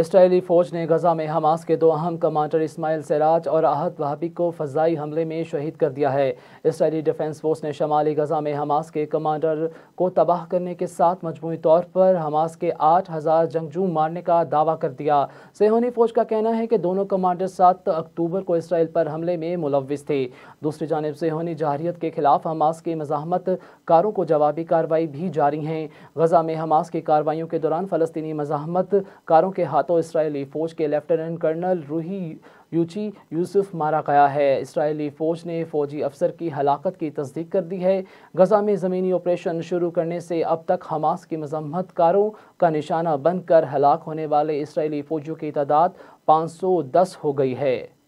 Israeli फ़ौज ने गजा में हमास के दो अहम कमांडर इसमाइल सराज और आहत वहाबी को फजाई हमले में शहीद कर दिया है इसराइली डिफेंस फोर्स ने शमाली गजा में हमास के कमांडर को तबाह करने के साथ मजमू तौर पर हमास के आठ हज़ार जंगजू मारने का दावा कर दिया सेहोनी फ़ौज का कहना है कि दोनों कमांडर सात अक्टूबर को इसराइल पर हमले में मुलविस थे दूसरी जानब सेहोनी जहरीत के खिलाफ हमास के मजामत कारों को जवाबी कार्रवाई भी जारी हैं गजा में हमास की कार्रवाई के दौरान फ़लस्तनी मजामत कारों के हाथ हाथों तो इसराइली फ़ौज के लेफ्टिनेंट कर्नल रूही यूची यूसुफ मारा गया है इसराइली फ़ौज ने फ़ौजी अफसर की हलाकत की तस्दीक कर दी है गजा में ज़मीनी ऑपरेशन शुरू करने से अब तक हमास की मजम्मत कारों का निशाना बनकर हलाक होने वाले इसराइली फ़ौजियों की तादाद 510 हो गई है